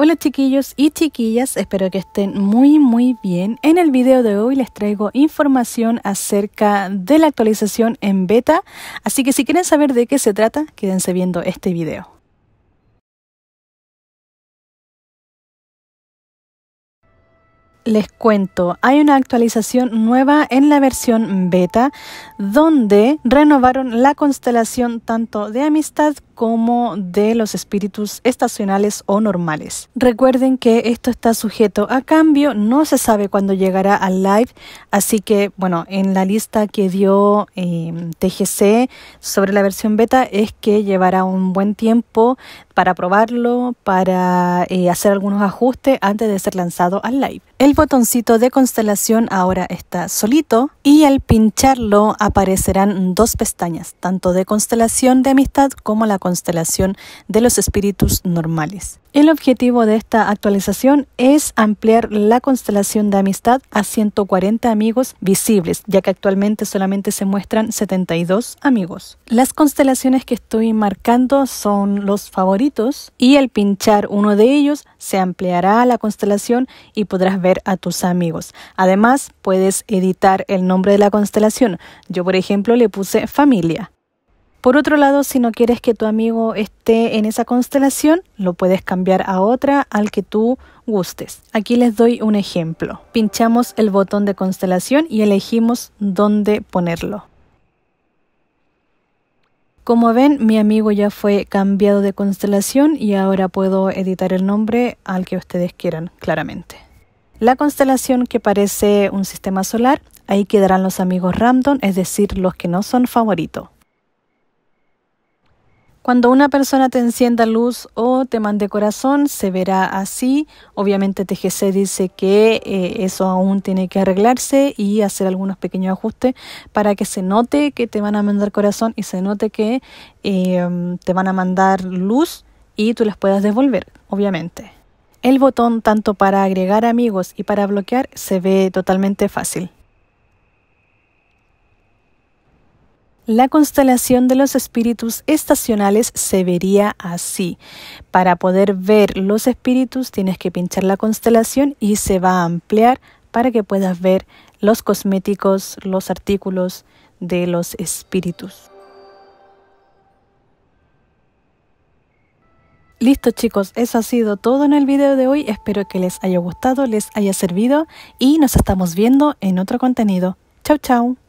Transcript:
Hola chiquillos y chiquillas, espero que estén muy muy bien. En el video de hoy les traigo información acerca de la actualización en beta, así que si quieren saber de qué se trata, quédense viendo este video. les cuento, hay una actualización nueva en la versión beta donde renovaron la constelación tanto de amistad como de los espíritus estacionales o normales. Recuerden que esto está sujeto a cambio, no se sabe cuándo llegará al live, así que bueno, en la lista que dio eh, TGC sobre la versión beta es que llevará un buen tiempo para probarlo, para eh, hacer algunos ajustes antes de ser lanzado al live. El botoncito de constelación ahora está solito y al pincharlo aparecerán dos pestañas, tanto de constelación de amistad como la constelación de los espíritus normales. El objetivo de esta actualización es ampliar la constelación de amistad a 140 amigos visibles, ya que actualmente solamente se muestran 72 amigos. Las constelaciones que estoy marcando son los favoritos y al pinchar uno de ellos se ampliará la constelación y podrás ver a tus amigos. Además, puedes editar el nombre de la constelación. Yo, por ejemplo, le puse familia. Por otro lado, si no quieres que tu amigo esté en esa constelación, lo puedes cambiar a otra al que tú gustes. Aquí les doy un ejemplo. Pinchamos el botón de constelación y elegimos dónde ponerlo. Como ven, mi amigo ya fue cambiado de constelación y ahora puedo editar el nombre al que ustedes quieran, claramente. La constelación que parece un sistema solar, ahí quedarán los amigos random, es decir, los que no son favoritos. Cuando una persona te encienda luz o te mande corazón, se verá así. Obviamente TGC dice que eh, eso aún tiene que arreglarse y hacer algunos pequeños ajustes para que se note que te van a mandar corazón y se note que em, te van a mandar luz y tú las puedas devolver, obviamente. El botón tanto para agregar amigos y para bloquear se ve totalmente fácil. La constelación de los espíritus estacionales se vería así. Para poder ver los espíritus tienes que pinchar la constelación y se va a ampliar para que puedas ver los cosméticos, los artículos de los espíritus. Listo chicos, eso ha sido todo en el video de hoy. Espero que les haya gustado, les haya servido y nos estamos viendo en otro contenido. Chau chau.